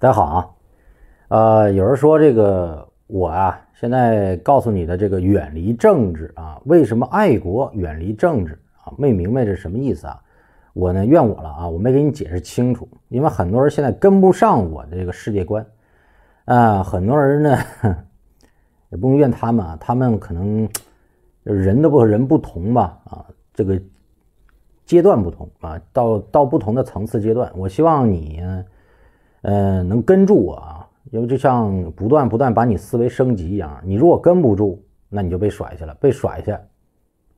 大家好啊，呃，有人说这个我啊，现在告诉你的这个远离政治啊，为什么爱国远离政治啊？没明白这是什么意思啊？我呢怨我了啊，我没给你解释清楚，因为很多人现在跟不上我的这个世界观啊。很多人呢，也不能怨他们啊，他们可能人都人不同吧啊，这个阶段不同啊，到到不同的层次阶段。我希望你。嗯，能跟住我啊？因为就像不断不断把你思维升级一样，你如果跟不住，那你就被甩下了，被甩下，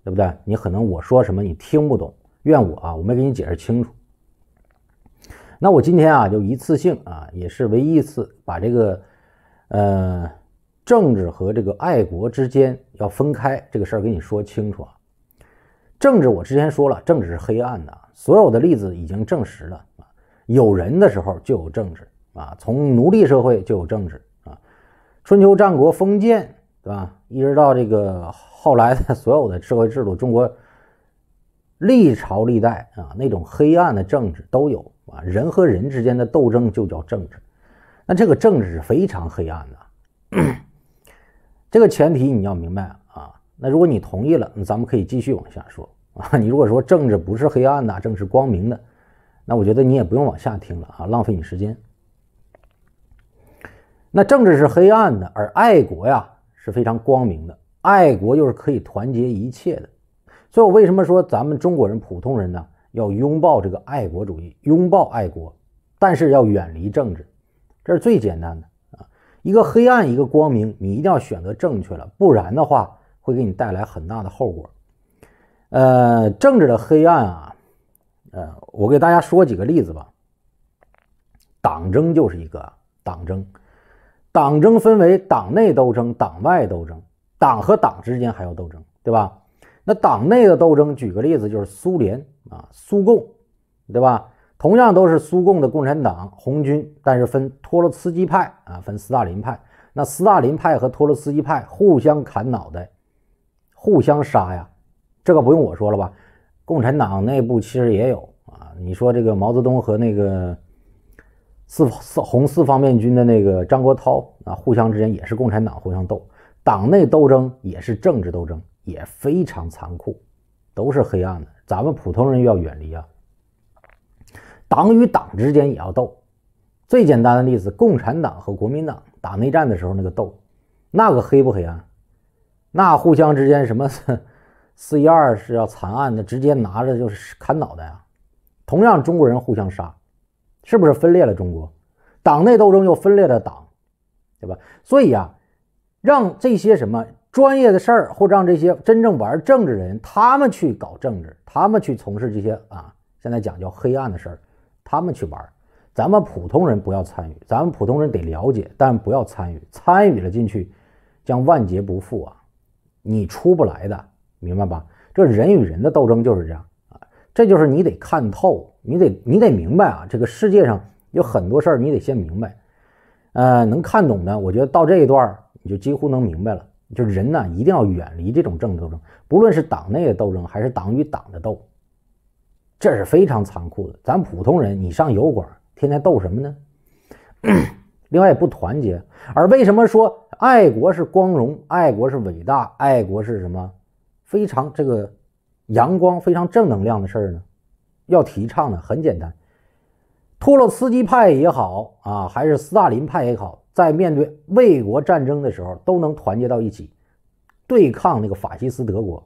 对不对？你可能我说什么你听不懂，怨我啊，我没给你解释清楚。那我今天啊，就一次性啊，也是唯一一次，把这个，呃，政治和这个爱国之间要分开这个事儿给你说清楚啊。政治我之前说了，政治是黑暗的，所有的例子已经证实了。有人的时候就有政治啊，从奴隶社会就有政治啊，春秋战国封建对吧？一直到这个后来的所有的社会制度，中国历朝历代啊那种黑暗的政治都有啊，人和人之间的斗争就叫政治，那这个政治是非常黑暗的，这个前提你要明白啊。那如果你同意了，咱们可以继续往下说啊。你如果说政治不是黑暗的，政治光明的。那我觉得你也不用往下听了啊，浪费你时间。那政治是黑暗的，而爱国呀是非常光明的，爱国又是可以团结一切的。所以我为什么说咱们中国人、普通人呢，要拥抱这个爱国主义，拥抱爱国，但是要远离政治，这是最简单的啊。一个黑暗，一个光明，你一定要选择正确了，不然的话会给你带来很大的后果。呃，政治的黑暗啊。呃，我给大家说几个例子吧。党争就是一个党争，党争分为党内斗争、党外斗争，党和党之间还要斗争，对吧？那党内的斗争，举个例子就是苏联啊，苏共，对吧？同样都是苏共的共产党、红军，但是分托洛茨基派啊，分斯大林派。那斯大林派和托洛茨基派互相砍脑袋，互相杀呀，这个不用我说了吧？共产党内部其实也有啊，你说这个毛泽东和那个四四红四方面军的那个张国焘啊，互相之间也是共产党互相斗，党内斗争也是政治斗争，也非常残酷，都是黑暗的，咱们普通人要远离啊。党与党之间也要斗，最简单的例子，共产党和国民党打内战的时候那个斗，那个黑不黑暗？那互相之间什么？四一二是要残案的，直接拿着就是砍脑袋啊！同样，中国人互相杀，是不是分裂了中国？党内斗争又分裂了党，对吧？所以啊，让这些什么专业的事儿，或让这些真正玩政治人，他们去搞政治，他们去从事这些啊，现在讲叫黑暗的事儿，他们去玩。咱们普通人不要参与，咱们普通人得了解，但不要参与。参与了进去，将万劫不复啊！你出不来的。明白吧？这人与人的斗争就是这样啊，这就是你得看透，你得你得明白啊。这个世界上有很多事儿，你得先明白。呃，能看懂的，我觉得到这一段你就几乎能明白了。就是人呢，一定要远离这种政治斗争，不论是党内的斗争，还是党与党的斗，这是非常残酷的。咱普通人，你上油管天天斗什么呢？另外不团结，而为什么说爱国是光荣，爱国是伟大，爱国是什么？非常这个阳光、非常正能量的事儿呢，要提倡呢。很简单，托洛茨基派也好啊，还是斯大林派也好，在面对卫国战争的时候，都能团结到一起，对抗那个法西斯德国。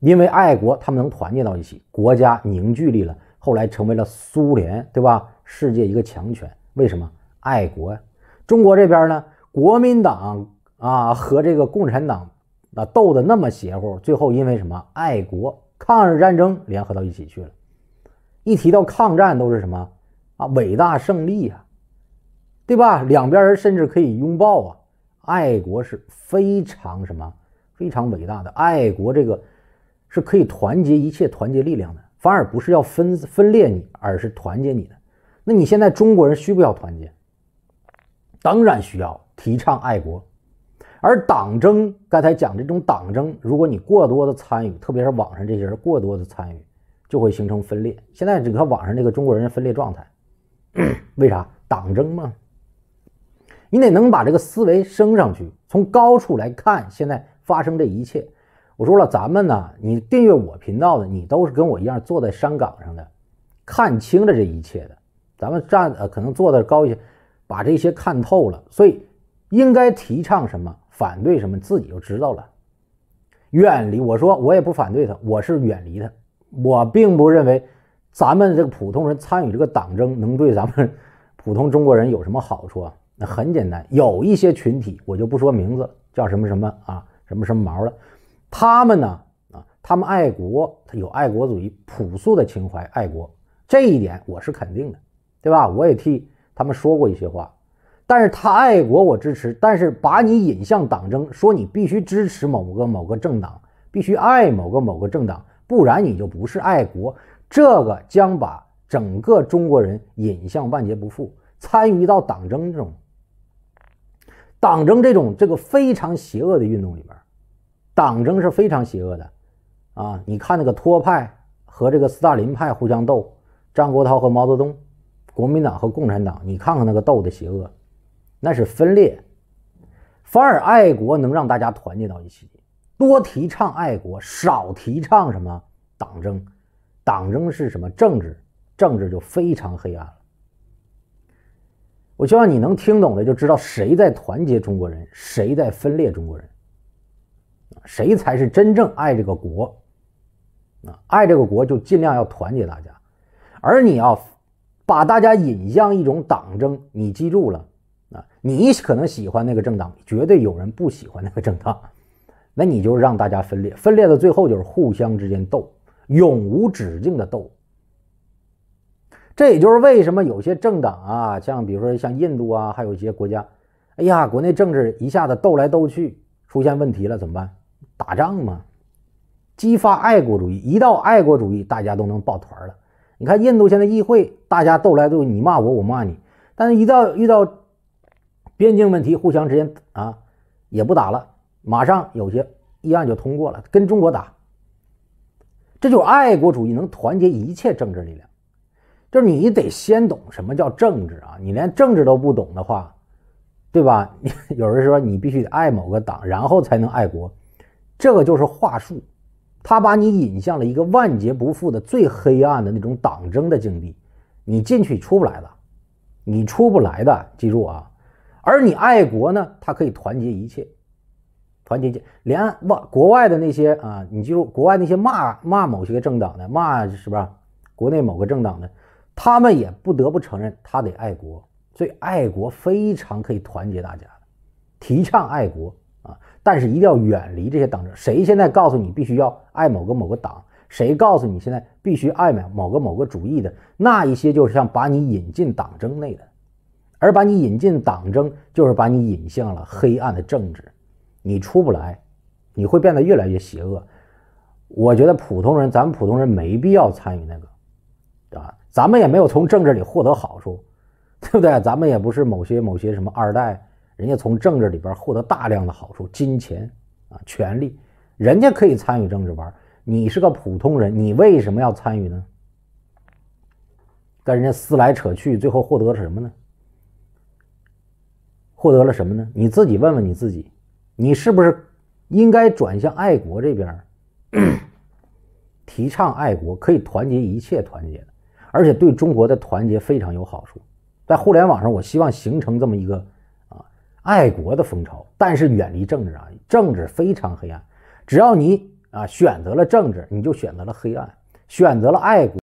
因为爱国，他们能团结到一起，国家凝聚力了。后来成为了苏联，对吧？世界一个强权，为什么爱国呀？中国这边呢，国民党啊和这个共产党。那斗得那么邪乎，最后因为什么爱国抗日战争联合到一起去了。一提到抗战，都是什么啊伟大胜利啊，对吧？两边人甚至可以拥抱啊，爱国是非常什么非常伟大的，爱国这个是可以团结一切团结力量的，反而不是要分分裂你，而是团结你的。那你现在中国人需不需要团结？当然需要，提倡爱国。而党争，刚才讲这种党争，如果你过多的参与，特别是网上这些人过多的参与，就会形成分裂。现在你看网上这个中国人分裂状态，为啥党争吗？你得能把这个思维升上去，从高处来看现在发生这一切。我说了，咱们呢，你订阅我频道的，你都是跟我一样坐在山岗上的，看清了这一切的。咱们站呃，可能坐的高一些，把这些看透了，所以应该提倡什么？反对什么自己就知道了，远离我说我也不反对他，我是远离他，我并不认为咱们这个普通人参与这个党争能对咱们普通中国人有什么好处啊？那很简单，有一些群体我就不说名字叫什么什么啊什么什么毛了，他们呢啊他们爱国，他有爱国主义朴素的情怀，爱国这一点我是肯定的，对吧？我也替他们说过一些话。但是他爱国，我支持。但是把你引向党争，说你必须支持某个某个政党，必须爱某个某个政党，不然你就不是爱国。这个将把整个中国人引向万劫不复。参与到党争这种党争这种这个非常邪恶的运动里边，党争是非常邪恶的。啊，你看那个托派和这个斯大林派互相斗，张国焘和毛泽东，国民党和共产党，你看看那个斗的邪恶。那是分裂，反而爱国能让大家团结到一起。多提倡爱国，少提倡什么党争？党争是什么？政治，政治就非常黑暗了。我希望你能听懂的，就知道谁在团结中国人，谁在分裂中国人，谁才是真正爱这个国。啊，爱这个国就尽量要团结大家，而你要把大家引向一种党争，你记住了。啊，你可能喜欢那个政党，绝对有人不喜欢那个政党，那你就让大家分裂，分裂到最后就是互相之间斗，永无止境的斗。这也就是为什么有些政党啊，像比如说像印度啊，还有一些国家，哎呀，国内政治一下子斗来斗去，出现问题了怎么办？打仗嘛，激发爱国主义，一到爱国主义，大家都能抱团了。你看印度现在议会大家斗来斗，你骂我，我骂你，但是一到遇到边境问题互相之间啊，也不打了，马上有些议案就通过了。跟中国打，这就是爱国主义能团结一切政治力量，就是你得先懂什么叫政治啊！你连政治都不懂的话，对吧？你 有人说你必须得爱某个党，然后才能爱国，这个就是话术，他把你引向了一个万劫不复的最黑暗的那种党争的境地，你进去出不来的，你出不来的，记住啊！而你爱国呢？他可以团结一切，团结连连外国外的那些啊，你记住国外那些骂骂某些政党的骂是吧？国内某个政党的，他们也不得不承认他得爱国，所以爱国非常可以团结大家提倡爱国啊！但是一定要远离这些党争。谁现在告诉你必须要爱某个某个党？谁告诉你现在必须爱某某个某个主义的？那一些就是像把你引进党争内的。而把你引进党争，就是把你引向了黑暗的政治，你出不来，你会变得越来越邪恶。我觉得普通人，咱们普通人没必要参与那个，啊，咱们也没有从政治里获得好处，对不对？咱们也不是某些某些什么二代，人家从政治里边获得大量的好处，金钱啊，权利，人家可以参与政治玩。你是个普通人，你为什么要参与呢？跟人家撕来扯去，最后获得了什么呢？获得了什么呢？你自己问问你自己，你是不是应该转向爱国这边，提倡爱国，可以团结一切团结，而且对中国的团结非常有好处。在互联网上，我希望形成这么一个啊爱国的风潮，但是远离政治啊，政治非常黑暗。只要你啊选择了政治，你就选择了黑暗，选择了爱国。